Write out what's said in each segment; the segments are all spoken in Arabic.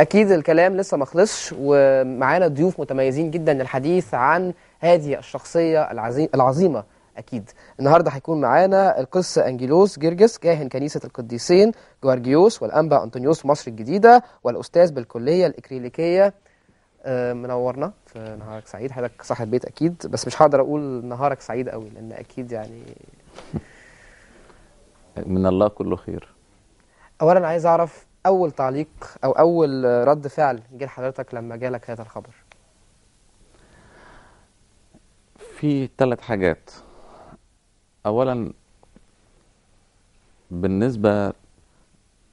اكيد الكلام لسه ما خلصش ومعانا ضيوف متميزين جدا للحديث عن هذه الشخصيه العظيمه اكيد النهارده هيكون معانا القس انجيلوس جرجس كاهن كنيسه القديسين جوارجيوس والانبا انطونيوس مصر الجديده والاستاذ بالكليه الاكريليكيه آه، منورنا في نهارك سعيد حضرتك صاحب بيت اكيد بس مش هقدر اقول نهارك سعيد قوي لان اكيد يعني من الله كله خير اولا عايز اعرف أول تعليق أو أول رد فعل جه لحضرتك لما جالك هذا الخبر؟ في ثلاث حاجات أولا بالنسبة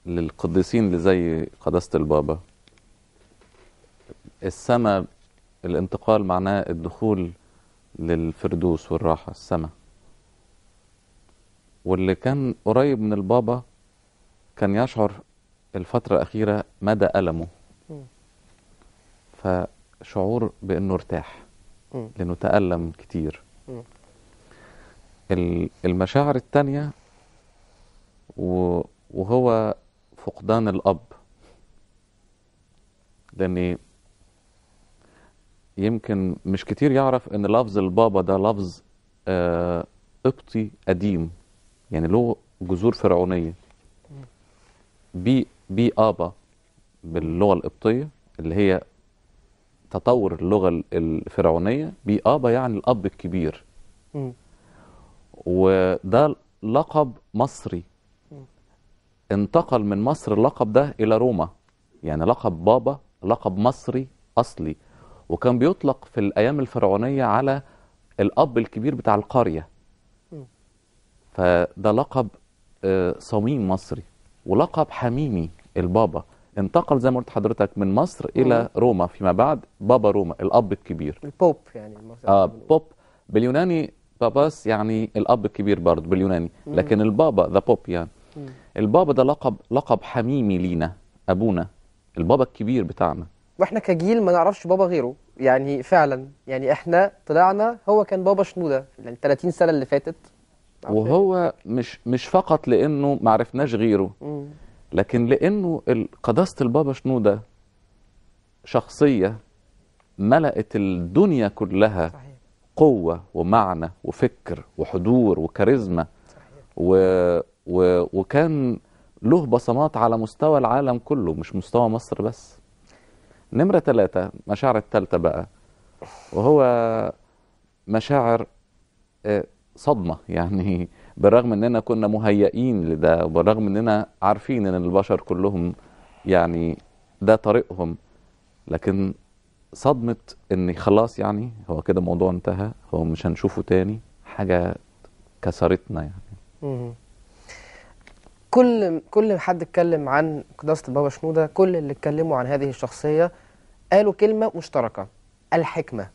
للقديسين اللي زي قداسة البابا السماء الانتقال معناه الدخول للفردوس والراحة السماء واللي كان قريب من البابا كان يشعر الفترة الأخيرة مدى ألمه فشعور بأنه ارتاح لأنه تألم كتير المشاعر التانية وهو فقدان الأب لأن يمكن مش كتير يعرف أن لفظ البابا ده لفظ آه، قبطي قديم يعني له جذور فرعونية بي بي ابا باللغه القبطيه اللي هي تطور اللغه الفرعونيه بي ابا يعني الاب الكبير وده لقب مصري انتقل من مصر اللقب ده الى روما يعني لقب بابا لقب مصري اصلي وكان بيطلق في الايام الفرعونيه على الاب الكبير بتاع القريه فده لقب آه، صميم مصري ولقب حميمي البابا انتقل زي ما قلت حضرتك من مصر الى روما فيما بعد بابا روما الاب الكبير البوب يعني اه بوب باليوناني باباس يعني الاب الكبير برضه باليوناني لكن البابا ذا بوب يعني البابا ده لقب لقب حميمي لينا ابونا البابا الكبير بتاعنا واحنا كجيل ما نعرفش بابا غيره يعني فعلا يعني احنا طلعنا هو كان بابا شنوده يعني 30 سنه اللي فاتت وهو مش مش فقط لانه ما عرفناش غيره لكن لانه قداسه البابا شنوده شخصيه ملأت الدنيا كلها صحيح. قوه ومعنى وفكر وحضور وكاريزما و... و... وكان له بصمات على مستوى العالم كله مش مستوى مصر بس نمرة ثلاثة مشاعر الثالثة بقى وهو مشاعر آه، صدمه يعني بالرغم اننا كنا مهيئين لده وبالرغم اننا عارفين ان البشر كلهم يعني ده طريقهم لكن صدمه ان خلاص يعني هو كده الموضوع انتهى هو مش هنشوفه تاني حاجه كسرتنا يعني كل كل حد اتكلم عن قداسه البابا شنوده كل اللي اتكلموا عن هذه الشخصيه قالوا كلمه مشتركه الحكمه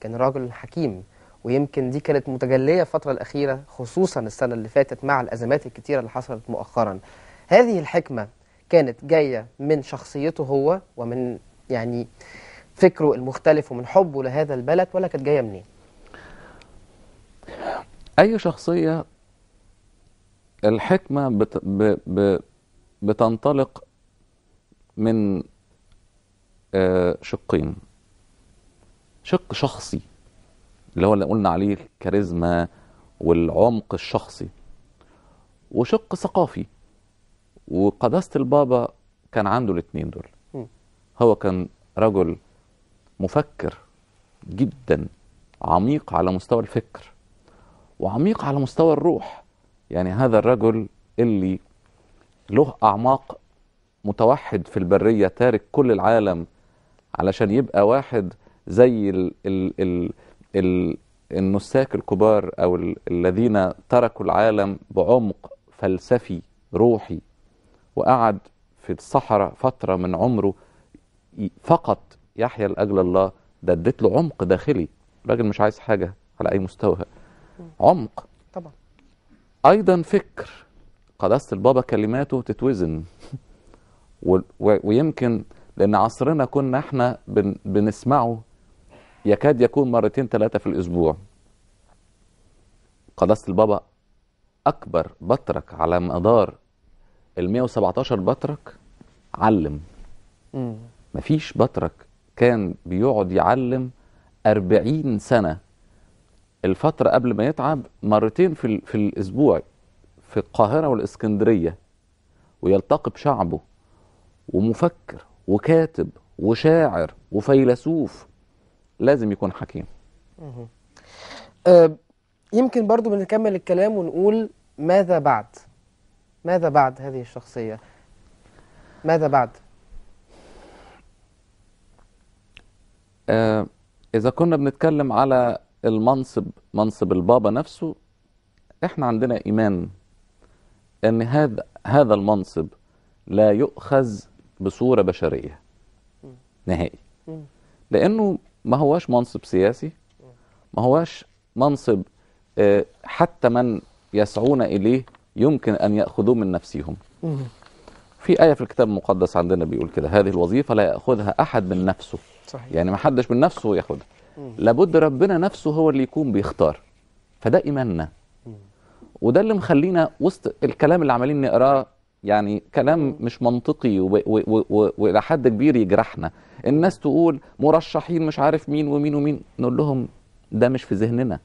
كان راجل حكيم ويمكن دي كانت متجلية الفترة الأخيرة خصوصا السنة اللي فاتت مع الأزمات الكتيرة اللي حصلت مؤخرا هذه الحكمة كانت جاية من شخصيته هو ومن يعني فكره المختلف ومن حبه لهذا البلد ولا كانت جاية منين؟ أي شخصية الحكمة بت... ب... ب... بتنطلق من آه، شقين شق شخصي اللي هو اللي قلنا عليه الكاريزما والعمق الشخصي وشق ثقافي وقداسة البابا كان عنده الاثنين دول هو كان رجل مفكر جدا عميق على مستوى الفكر وعميق على مستوى الروح يعني هذا الرجل اللي له أعماق متوحد في البرية تارك كل العالم علشان يبقى واحد زي ال ال ال النساك الكبار أو الذين تركوا العالم بعمق فلسفي روحي وقعد في الصحراء فترة من عمره فقط يحيى لأجل الله ده اديت له عمق داخلي الراجل مش عايز حاجة على أي مستوى عمق طبعا أيضا فكر قداسة البابا كلماته تتوزن ويمكن لأن عصرنا كنا احنا بن بنسمعه يكاد يكون مرتين ثلاثة في الأسبوع قداسة البابا أكبر بطرك على مدار ال 117 بطرك علم مفيش بطرك كان بيقعد يعلم 40 سنة الفترة قبل ما يتعب مرتين في, في الأسبوع في القاهرة والإسكندرية ويلتقي بشعبه ومفكر وكاتب وشاعر وفيلسوف لازم يكون حكيم أه يمكن برضو بنكمل الكلام ونقول ماذا بعد ماذا بعد هذه الشخصية ماذا بعد أه إذا كنا بنتكلم على المنصب منصب البابا نفسه احنا عندنا إيمان أن هذا هذا المنصب لا يؤخذ بصورة بشرية نهائي لأنه ما هواش منصب سياسي ما هواش منصب آه، حتى من يسعون إليه يمكن أن يأخذوه من نفسهم في آية في الكتاب المقدس عندنا بيقول كده هذه الوظيفة لا يأخذها أحد من نفسه صحيح. يعني ما حدش من نفسه ياخدها لابد ربنا نفسه هو اللي يكون بيختار فده إيماننا وده اللي مخلينا وسط الكلام اللي عمالين نقراه يعني كلام مش منطقي والى حد كبير يجرحنا الناس تقول مرشحين مش عارف مين ومين ومين نقول لهم ده مش في ذهننا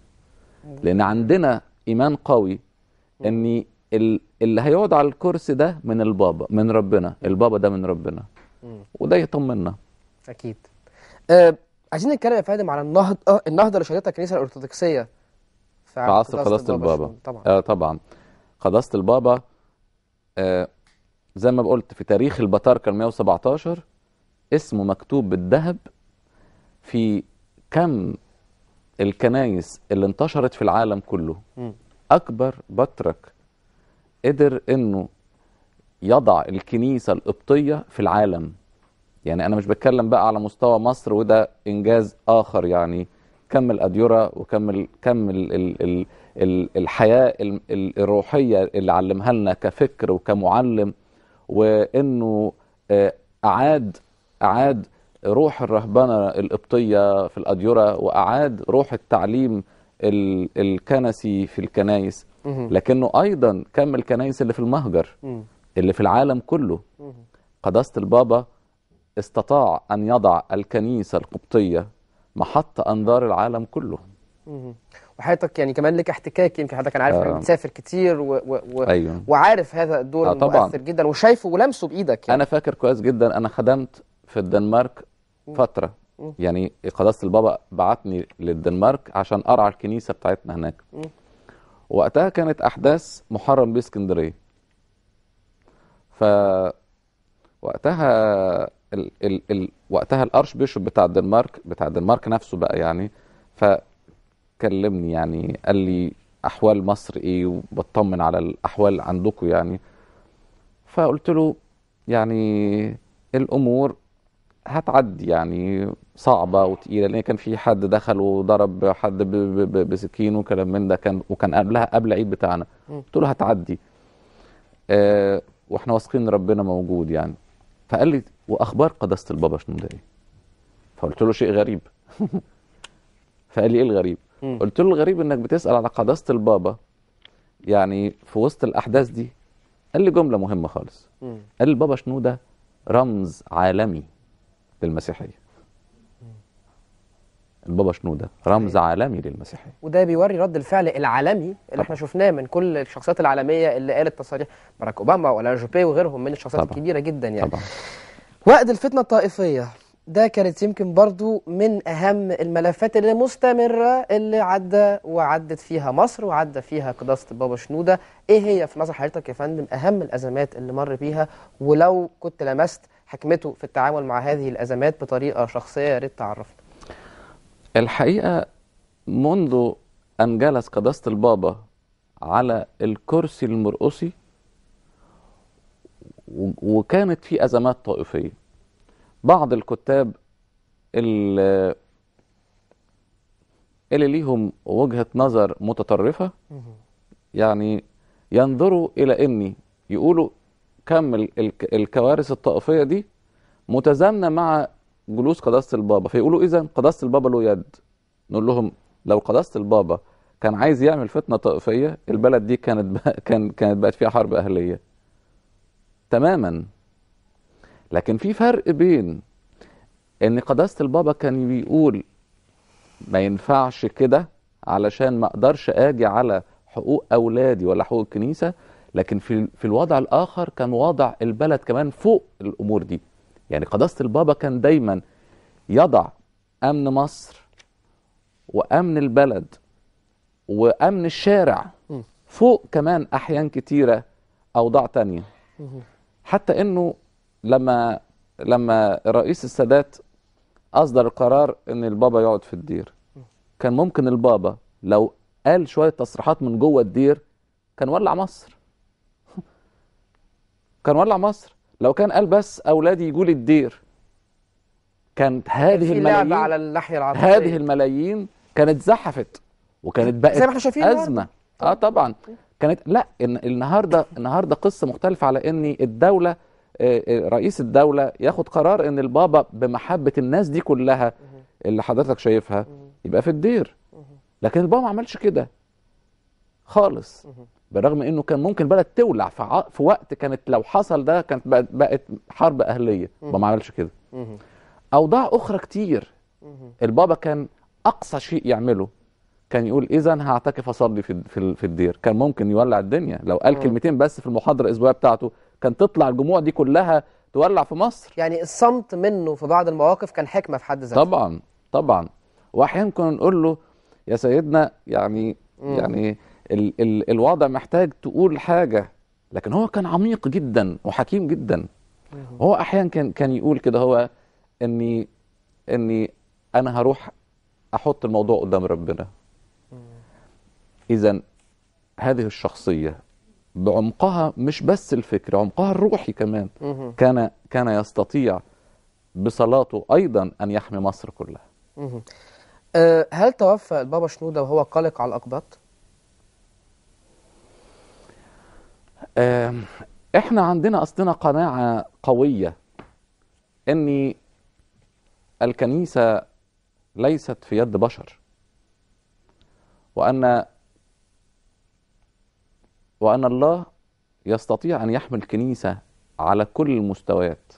لان عندنا ايمان قوي ان اللي هيقعد على الكرسي ده من البابا من ربنا البابا ده من ربنا وده يطمنا اكيد أه عايزين نتكلم يا فادم على النهضه آه، النهضه اللي شهدتها الكنيسه الارثوذكسيه في عصر قداسه البابا, البابا. طبعا اه طبعا قداسه البابا آه، زي ما قلت في تاريخ البطاركة 117 اسمه مكتوب بالذهب في كم الكنايس اللي انتشرت في العالم كله م. أكبر بطرك قدر إنه يضع الكنيسة القبطية في العالم يعني أنا مش بتكلم بقى على مستوى مصر وده إنجاز آخر يعني كم الأديرة وكم ال كم ال ال ال الحياه الروحيه اللي علمها لنا كفكر وكمعلم وانه آه، اعاد اعاد روح الرهبنه القبطيه في الاديره واعاد روح التعليم الكنسي في الكنايس لكنه ايضا كم الكنايس اللي في المهجر اللي في العالم كله قداسه البابا استطاع ان يضع الكنيسه القبطيه محط انظار العالم كله وحياتك يعني كمان لك احتكاك يمكن حضرتك انا عارف انك آه. بتسافر كتير و و و أيوة. وعارف هذا الدور آه طبعا. المؤثر جدا وشايفه ولمسه بايدك يعني. انا فاكر كويس جدا انا خدمت في الدنمارك م. فتره م. يعني قداسه البابا بعتني للدنمارك عشان ارعى الكنيسه بتاعتنا هناك م. وقتها كانت احداث محرم باسكندريه ف وقتها ال ال ال وقتها الارش بيشوب بتاع الدنمارك بتاع الدنمارك نفسه بقى يعني ف كلمني يعني قال لي احوال مصر ايه وبطمن على الاحوال عندكم يعني فقلت له يعني الامور هتعدي يعني صعبه وتقيله لان كان في حد دخل وضرب حد بسكين وكلام من ده كان وكان قبلها قبل عيد بتاعنا قلت له هتعدي آه واحنا واثقين ربنا موجود يعني فقال لي واخبار قداسه البابا شنودة ايه؟ فقلت له شيء غريب فقال لي ايه الغريب؟ قلت له الغريب انك بتسال على قداسه البابا يعني في وسط الاحداث دي قال لي جمله مهمه خالص قال قال البابا شنو ده رمز عالمي للمسيحيه البابا شنو ده رمز عالمي للمسيحيه وده بيوري رد الفعل العالمي اللي طبعا. احنا شفناه من كل الشخصيات العالميه اللي قالت تصريح باراك اوباما ولا جوبي وغيرهم من الشخصيات طبعا. الكبيره جدا يعني طبعا. وقت الفتنه الطائفيه ده كانت يمكن برضو من أهم الملفات اللي مستمرة اللي عدى وعدت فيها مصر وعدى فيها قداسة بابا شنودة إيه هي في نظر حضرتك يا فندم أهم الأزمات اللي مر بيها ولو كنت لمست حكمته في التعامل مع هذه الأزمات بطريقة شخصية يا ريت تعرفنا الحقيقة منذ أن جلس قداسة البابا على الكرسي المرقصي وكانت في أزمات طائفية بعض الكتاب اللي اللي ليهم وجهة نظر متطرفة يعني ينظروا إلى إني يقولوا كم الكوارث الطائفية دي متزامنة مع جلوس قداسة البابا فيقولوا إذا قداسة البابا له يد نقول لهم لو قداسة البابا كان عايز يعمل فتنة طائفية البلد دي كانت كان كانت بقت فيها حرب أهلية تماما لكن في فرق بين ان قداسه البابا كان بيقول ما ينفعش كده علشان ما اقدرش اجي على حقوق اولادي ولا حقوق الكنيسه لكن في في الوضع الاخر كان وضع البلد كمان فوق الامور دي يعني قداسه البابا كان دايما يضع امن مصر وامن البلد وامن الشارع فوق كمان احيان كتيره اوضاع تانية حتى انه لما لما الرئيس السادات اصدر قرار ان البابا يقعد في الدير كان ممكن البابا لو قال شويه تصريحات من جوه الدير كان ولع مصر كان ولع مصر لو كان قال بس اولادي يجوا لي الدير كانت هذه الملايين على الناحيه العربيه هذه الملايين كانت زحفت وكانت بقت زي ما احنا شايفين ازمه اه طبعا كانت لا النهارده النهارده قصه مختلفه على ان الدوله رئيس الدوله ياخد قرار ان البابا بمحبه الناس دي كلها اللي حضرتك شايفها يبقى في الدير لكن البابا ما عملش كده خالص بالرغم انه كان ممكن بلد تولع في, في وقت كانت لو حصل ده كانت بقت حرب اهليه ما عملش كده اوضاع اخرى كتير البابا كان اقصى شيء يعمله كان يقول اذا هعتكف اصلي في في الدير كان ممكن يولع الدنيا لو قال كلمتين بس في المحاضره الاسبوعيه بتاعته كان تطلع الجموع دي كلها تولع في مصر يعني الصمت منه في بعض المواقف كان حكمة في حد ذاته طبعا طبعا واحيانا كنا نقول له يا سيدنا يعني مم. يعني ال ال الوضع محتاج تقول حاجة لكن هو كان عميق جدا وحكيم جدا مم. هو احيانا كان كان يقول كده هو اني اني انا هروح احط الموضوع قدام ربنا اذا هذه الشخصيه بعمقها مش بس الفكر عمقها الروحي كمان كان كان يستطيع بصلاته أيضا أن يحمي مصر كلها أه هل توفى البابا شنودة وهو قلق على الأقباط؟ أه احنا عندنا أصلنا قناعة قوية أن الكنيسة ليست في يد بشر وأن وأن الله يستطيع أن يحمل كنيسة على كل المستويات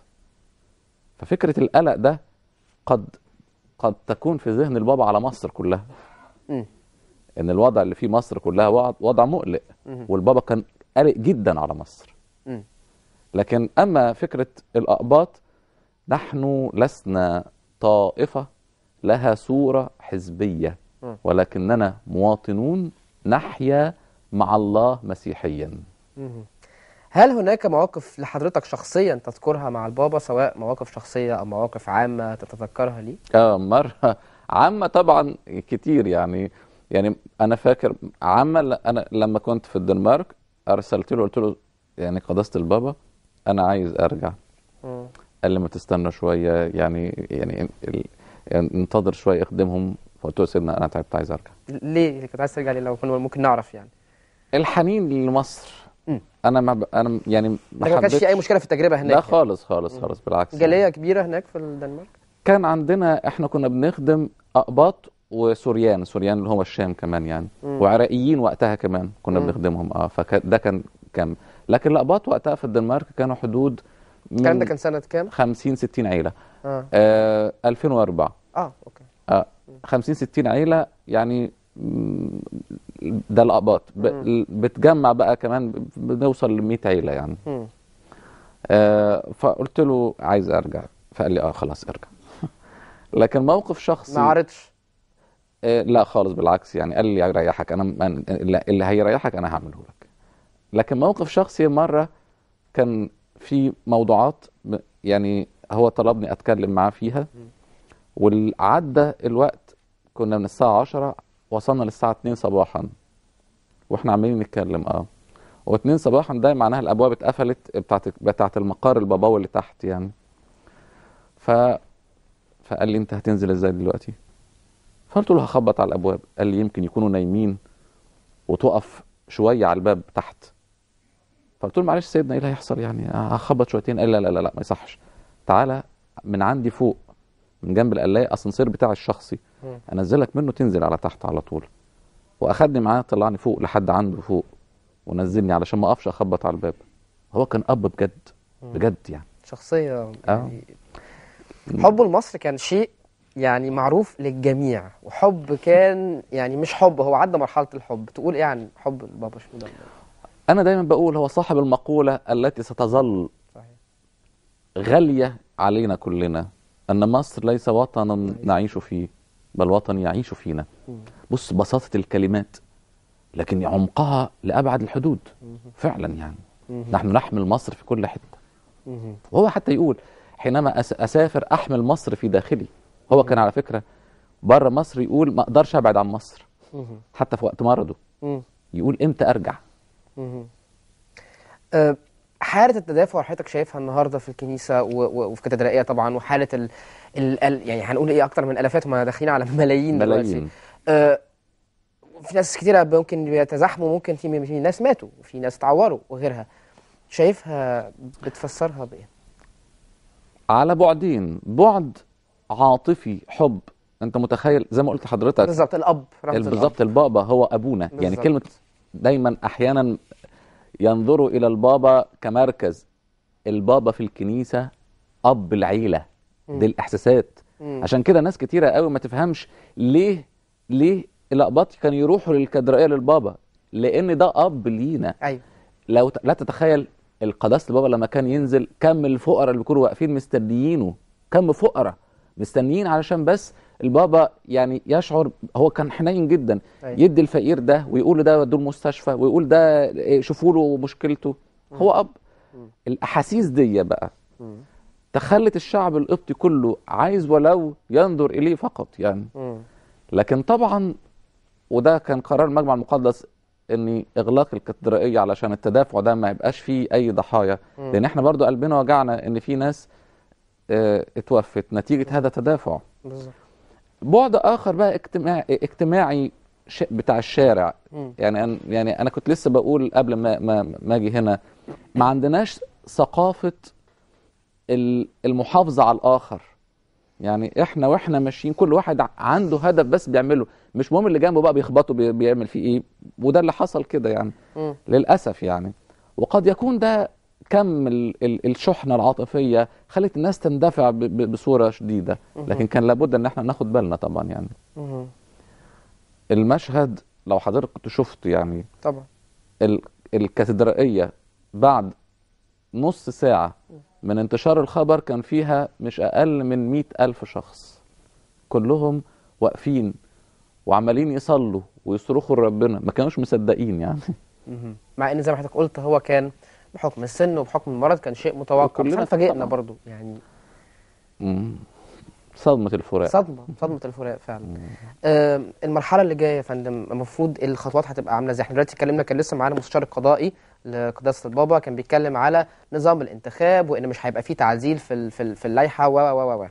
ففكرة القلق ده قد قد تكون في ذهن البابا على مصر كلها ان الوضع اللي فيه مصر كلها وضع مقلق والبابا كان قلق جدا على مصر لكن اما فكره الاقباط نحن لسنا طائفه لها صوره حزبيه ولكننا مواطنون نحيا مع الله مسيحيا هل هناك مواقف لحضرتك شخصيا تذكرها مع البابا سواء مواقف شخصية أو مواقف عامة تتذكرها لي؟ آه مرة عامة طبعا كتير يعني يعني أنا فاكر عامة أنا لما كنت في الدنمارك أرسلت له قلت له يعني قداسة البابا أنا عايز أرجع م. قال لي ما تستنى شوية يعني يعني, يعني انتظر شوية اخدمهم فقلت له سيدنا أنا تعبت عايز أرجع ليه؟ يعني كنت عايز ترجع ليه لو كنا ممكن نعرف يعني الحنين لمصر انا ما ب... انا يعني ما كانش في اي مشكله في التجربه هناك لا يعني. خالص خالص خالص بالعكس جاليه يعني. كبيره هناك في الدنمارك كان عندنا احنا كنا بنخدم اقباط وسوريان سوريان اللي هو الشام كمان يعني مم. وعراقيين وقتها كمان كنا مم. بنخدمهم اه فده كان كم لكن الاقباط وقتها في الدنمارك كانوا حدود الكلام ده كان سنه كام 50 60 عيله اه, آه 2004 اه اوكي اه 50 60 عيله يعني ده الأقباط بتجمع بقى كمان بنوصل ل 100 عيلة يعني آه فقلت له عايز أرجع فقال لي اه خلاص ارجع لكن موقف شخصي ما عرضش آه لا خالص بالعكس يعني قال لي هيريحك انا اللي هيريحك انا هعمله لك لكن موقف شخصي مره كان في موضوعات يعني هو طلبني اتكلم معاه فيها وعدى الوقت كنا من الساعه 10 وصلنا للساعه 2 صباحا واحنا عمالين نتكلم اه و2 صباحا ده معناها الابواب اتقفلت بتاعت بتاعت المقر الباباوي اللي تحت يعني ف فقال لي انت هتنزل ازاي دلوقتي فقلت له هخبط على الابواب قال لي يمكن يكونوا نايمين وتقف شويه على الباب تحت فقلت له معلش سيدنا ايه اللي هيحصل يعني آه، هخبط شويتين قال لا لا لا, لا ما يصحش تعالى من عندي فوق من جنب القلايه اسانسير بتاع الشخصي انزلك منه تنزل على تحت على طول واخدني معاه طلعني فوق لحد عنده فوق ونزلني علشان ما اقفش اخبط على الباب هو كان اب بجد بجد يعني شخصيه آه. يعني آه. حبه لمصر كان شيء يعني معروف للجميع وحب كان يعني مش حب هو عدى مرحله الحب تقول ايه عن حب البابا شنودة انا دايما بقول هو صاحب المقوله التي ستظل غاليه علينا كلنا ان مصر ليس وطنا نعيش فيه بل وطن يعيش فينا بص بساطة الكلمات لكن عمقها لأبعد الحدود فعلا يعني نحن نحمل مصر في كل حتة وهو حتى يقول حينما أسافر أحمل مصر في داخلي هو كان على فكرة بره مصر يقول ما أقدرش أبعد عن مصر حتى في وقت مرضه يقول إمتى أرجع أه، حاله التدافع حضرتك شايفها النهارده في الكنيسه وفي كاتدرائيه طبعا وحاله الـ الـ يعني هنقول ايه اكتر من الافات وما داخلين على ملايين ملايين آه، في ناس كتيرة ممكن بيتزاحموا ممكن في, ناس ماتوا وفي ناس تعوروا وغيرها شايفها بتفسرها بايه؟ على بعدين بعد عاطفي حب انت متخيل زي ما قلت لحضرتك بالظبط الاب بالظبط البابا هو ابونا بالزبط. يعني كلمه دايما احيانا ينظروا إلى البابا كمركز البابا في الكنيسة أب العيلة دي الإحساسات عشان كده ناس كتيرة قوي ما تفهمش ليه ليه الأقباط كانوا يروحوا للكاتدرائية للبابا لأن ده أب لينا أيوة. لو لا تتخيل القداس البابا لما كان ينزل كم الفقراء اللي بيكونوا واقفين مستنيينه كم فقراء مستنيين علشان بس البابا يعني يشعر هو كان حنين جدا أيوة. يدي الفقير ده ويقول ده ودوه المستشفى ويقول ده إيه، شوفوا له مشكلته مم. هو اب الاحاسيس دي بقى مم. تخلت الشعب القبطي كله عايز ولو ينظر اليه فقط يعني مم. لكن طبعا وده كان قرار المجمع المقدس ان اغلاق الكاتدرائيه علشان التدافع ده ما يبقاش فيه اي ضحايا مم. لان احنا برضو قلبنا وجعنا ان في ناس اه اتوفت نتيجه مم. هذا التدافع بالظبط بعد اخر بقى اجتماعي, اجتماعي بتاع الشارع يعني أنا يعني انا كنت لسه بقول قبل ما ما, ما اجي هنا ما عندناش ثقافه المحافظه على الاخر يعني احنا واحنا ماشيين كل واحد عنده هدف بس بيعمله مش مهم اللي جنبه بقى بيخبطه بيعمل فيه ايه وده اللي حصل كده يعني م. للاسف يعني وقد يكون ده كم الشحنه العاطفيه خلت الناس تندفع بصوره شديده لكن كان لابد ان احنا ناخد بالنا طبعا يعني المشهد لو حضرتك كنت شفت يعني طبعا الكاتدرائيه بعد نص ساعه من انتشار الخبر كان فيها مش اقل من مئة الف شخص كلهم واقفين وعمالين يصلوا ويصرخوا لربنا ما كانوش مصدقين يعني مع ان زي ما حضرتك قلت هو كان بحكم السن وبحكم المرض كان شيء متوقع بس فاجئنا برضو يعني مم. صدمة الفراق صدمة صدمة الفراق فعلا آه المرحلة اللي جاية يا فندم المفروض الخطوات هتبقى عاملة ازاي؟ احنا دلوقتي اتكلمنا كان لسه معانا مستشار القضائي لقداسة البابا كان بيتكلم على نظام الانتخاب وان مش هيبقى فيه تعزيل في في, في اللائحة و و و و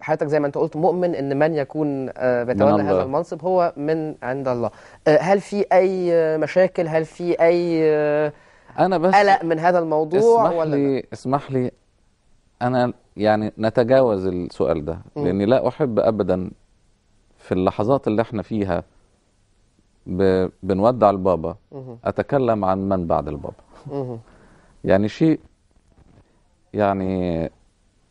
حضرتك زي ما انت قلت مؤمن ان من يكون آه، بيتولى هذا المنصب هو من عند الله. آه، هل في اي مشاكل؟ هل في اي آه، انا بس قلق من هذا الموضوع اسمح ولا لي لا؟ اسمح لي انا يعني نتجاوز السؤال ده لاني لا احب ابدا في اللحظات اللي احنا فيها ب... بنودع البابا اتكلم عن من بعد البابا يعني شيء يعني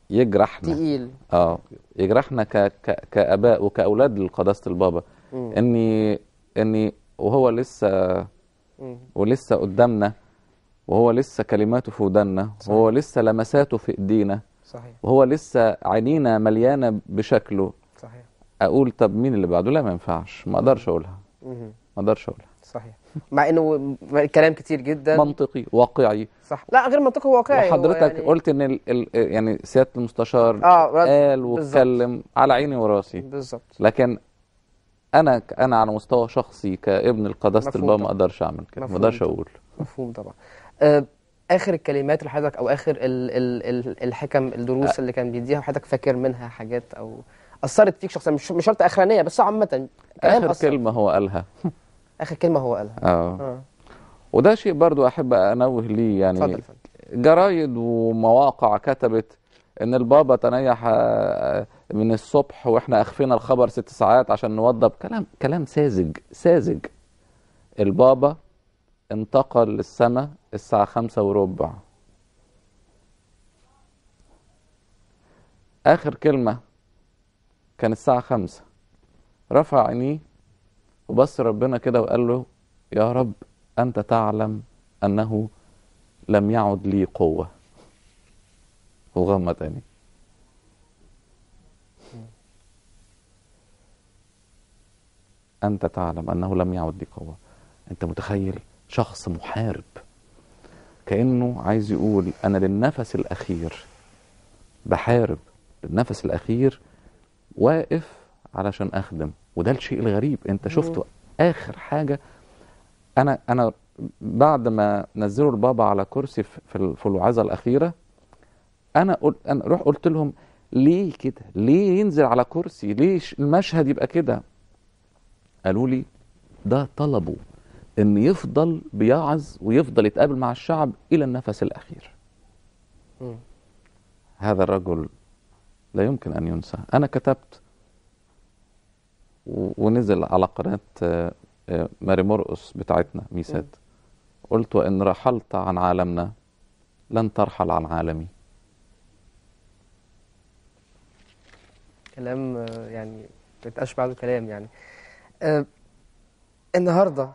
يجرحنا تقيل اه يجرحنا ك... ك... كاباء وكاولاد لقداسه البابا اني اني وهو لسه ولسه قدامنا وهو لسه كلماته في ودنا وهو لسه لمساته في ايدينا صحيح وهو لسه عينينا مليانه بشكله صحيح اقول طب مين اللي بعده لا ما ينفعش ما اقدرش اقولها ما اقدرش اقولها صحيح مع انه كلام كتير جدا منطقي واقعي صح لا غير منطقي واقعي وحضرتك يعني... قلت ان ال... ال... يعني سياده المستشار آه قال واتكلم على عيني وراسي بالظبط لكن انا انا على مستوى شخصي كابن القداسه البابا ما اقدرش اعمل كده ما اقدرش اقول مفهوم طبعا آه، اخر الكلمات لحضرتك او اخر ال ال الحكم الدروس آه. اللي كان بيديها وحضرتك فاكر منها حاجات او اثرت فيك شخصيا مش شرط اخرانيه بس عامه اخر أثر. كلمه هو قالها اخر كلمه هو قالها آه. اه وده شيء برضو احب انوه ليه يعني فضل فضل. جرايد ومواقع كتبت ان البابا تنيح من الصبح واحنا اخفينا الخبر ست ساعات عشان نوضب كلام كلام ساذج ساذج البابا انتقل للسماء الساعة خمسة وربع آخر كلمة كان الساعة خمسة رفع عينيه وبص ربنا كده وقال له يا رب أنت تعلم أنه لم يعد لي قوة وغمى تاني أنت تعلم أنه لم يعد لي قوة أنت متخيل شخص محارب كأنه عايز يقول أنا للنفس الأخير بحارب للنفس الأخير واقف علشان أخدم وده الشيء الغريب أنت شفته آخر حاجة أنا أنا بعد ما نزلوا البابا على كرسي في الوعظة الأخيرة أنا قلت أنا روح قلت لهم ليه كده؟ ليه ينزل على كرسي؟ ليه المشهد يبقى كده؟ قالوا لي ده طلبه ان يفضل بيعظ ويفضل يتقابل مع الشعب الى النفس الاخير م. هذا الرجل لا يمكن ان ينسى انا كتبت ونزل على قناه آه، آه، ماري مرقص بتاعتنا ميسات قلت وان رحلت عن عالمنا لن ترحل عن عالمي كلام آه، يعني بتقاش بعده كلام يعني النهارده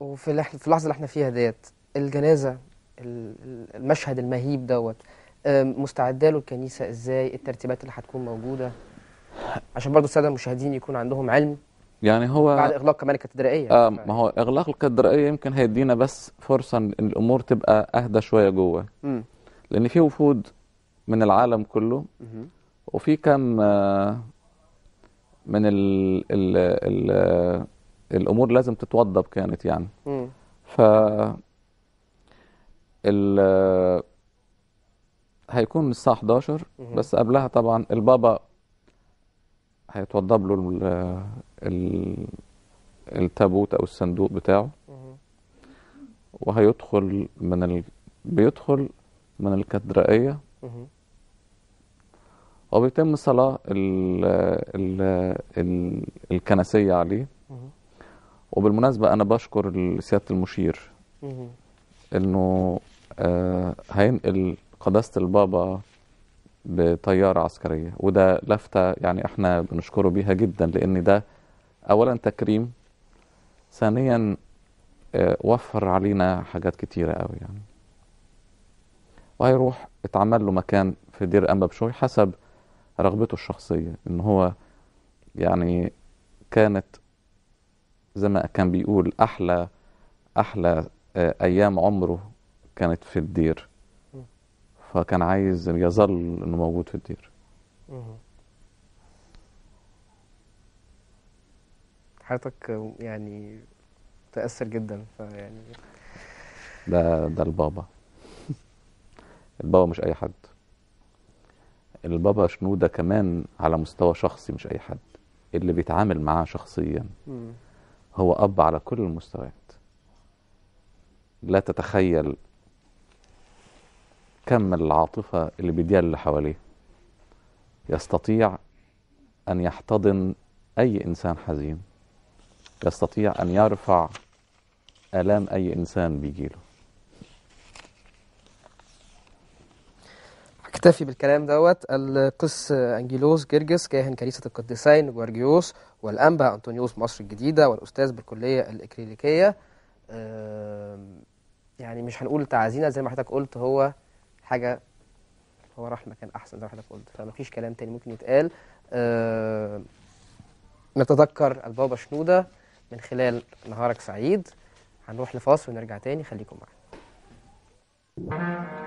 وفي في اللحظه اللي احنا فيها ديت الجنازه المشهد المهيب دوت مستعده له الكنيسه ازاي الترتيبات اللي هتكون موجوده عشان برضو الساده المشاهدين يكون عندهم علم يعني هو بعد اغلاق كمان الكاتدرائيه اه ما هو اغلاق الكاتدرائيه يمكن هيدينا بس فرصه ان الامور تبقى اهدى شويه جوه م. لان في وفود من العالم كله م. وفي كم آه، من ال ال ال الامور لازم تتوضب كانت يعني م. ف ال هيكون الساعه 11 بس قبلها طبعا البابا هيتوضب له ال... ال... التابوت او الصندوق بتاعه وهيدخل من ال... بيدخل من الكاتدرائيه وبيتم صلاة ال ال ال الكنسية عليه وبالمناسبة أنا بشكر سيادة المشير إنه آه هينقل قداسة البابا بطيارة عسكرية وده لفتة يعني احنا بنشكره بيها جدا لأن ده أولا تكريم ثانيا آه وفر علينا حاجات كتيرة قوي يعني وهيروح اتعمل له مكان في دير أنبا بشوي حسب رغبته الشخصية إن هو يعني كانت زي ما كان بيقول احلى احلى آه، ايام عمره كانت في الدير فكان عايز يظل انه موجود في الدير حياتك يعني تأثر جدا فيعني ده ده البابا البابا مش اي حد البابا شنودة كمان على مستوى شخصي مش اي حد اللي بيتعامل معاه شخصيا هو أب على كل المستويات لا تتخيل كم العاطفة اللي بيديها اللي حواليه يستطيع أن يحتضن أي إنسان حزين يستطيع أن يرفع آلام أي إنسان بيجيله اكتفي بالكلام دوت القس أنجيلوس جرجس كاهن كنيسة القديسين جوارجيوس والأنبا أنطونيوس مصر الجديدة والأستاذ بالكلية الاكريليكيه يعني مش هنقول تعازينا زي ما حضرتك قلت هو حاجة هو راح مكان أحسن زي ما حضرتك قلت فمفيش كلام تاني ممكن يتقال نتذكر البابا شنودة من خلال نهارك سعيد هنروح لفاصل ونرجع تاني خليكم معانا